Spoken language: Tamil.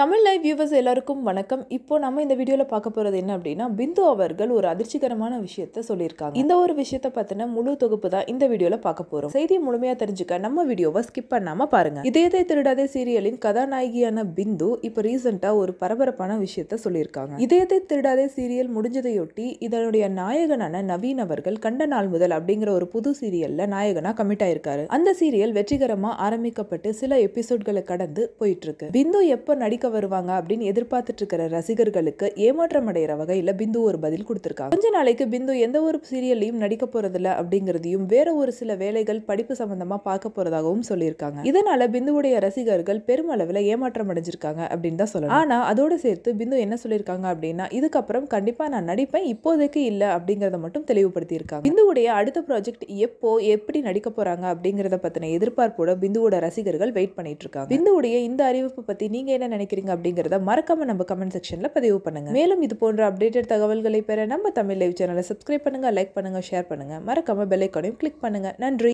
தமிழ் லைவ் வியூவர்ஸ் எல்லாருக்கும் வணக்கம் இப்போ நம்ம இந்த வீடியோவில் பார்க்க போகிறது என்ன அப்படின்னா பிந்து அவர்கள் ஒரு அதிர்ச்சிகரமான விஷயத்த சொல்லியிருக்காங்க இந்த ஒரு விஷயத்த பார்த்தினா முழு தொகுப்பு தான் இந்த வீடியோவில் பார்க்க போகிறோம் செய்தி முழுமையாக தெரிஞ்சுக்க நம்ம வீடியோவை ஸ்கிப் பண்ணாமல் பாருங்க இதயத்தை திருடாதே சீரியலின் கதாநாயகியான பிந்து இப்போ ரீசெண்டாக ஒரு பரபரப்பான விஷயத்த சொல்லியிருக்காங்க இதயத்தை திருடாதே சீரியல் முடிஞ்சதையொட்டி இதனுடைய நாயகனான நவீன் அவர்கள் கண்ட நாள் முதல் அப்படிங்கிற ஒரு புது சீரியலில் நாயகனாக கமிட் ஆயிருக்காரு அந்த சீரியல் வெற்றிகரமாக ஆரம்பிக்கப்பட்டு சில எபிசோட்களை கடந்து போயிட்டு இருக்கு பிந்து எப்போ நடிக்க எடுக்க வருவாங்க அப்படின்னு எதிர்பார்த்துட்டு இருக்கிற ரசிகர்களுக்கு ஏமாற்றம் அடைகிற வகையில் பிந்து ஒரு பதில் கொடுத்துருக்காங்க கொஞ்ச நாளைக்கு பிந்து எந்த ஒரு சீரியல்லையும் நடிக்க போறதில்ல அப்படிங்கிறதையும் வேற ஒரு சில வேலைகள் படிப்பு சம்பந்தமா பார்க்க போறதாகவும் சொல்லியிருக்காங்க இதனால பிந்துவுடைய ரசிகர்கள் பெருமளவில் ஏமாற்றம் அடைஞ்சிருக்காங்க அப்படின்னு தான் சொல்லலாம் ஆனா அதோட சேர்த்து பிந்து என்ன சொல்லியிருக்காங்க அப்படின்னா இதுக்கப்புறம் கண்டிப்பா நான் நடிப்பேன் இப்போதைக்கு இல்லை அப்படிங்கறத மட்டும் தெளிவுபடுத்தியிருக்காங்க பிந்துவுடைய அடுத்த ப்ராஜெக்ட் எப்போ எப்படி நடிக்க போறாங்க அப்படிங்கறத பத்தின எதிர்பார்ப்போட பிந்துவோட ரசிகர்கள் வெயிட் பண்ணிட்டு இருக்காங்க பிந்துவுடைய இந்த அறிவிப்பு பத்தி நீங்க என்ன நினைக்கிறீங்க நினைக்கிறீங்க அப்படிங்கிறத மறக்காம நம்ம கமெண்ட் செக்ஷன்ல பதிவு பண்ணுங்க மேலும் இது போன்ற அப்டேட்டட் தகவல்களை பெற நம்ம தமிழ் லைவ் சேனலை சப்ஸ்கிரைப் பண்ணுங்க லைக் பண்ணுங்க ஷேர் பண்ணுங்க மறக்காம பெல்லைக்கானையும் கிளிக் பண்ணுங்க நன்றி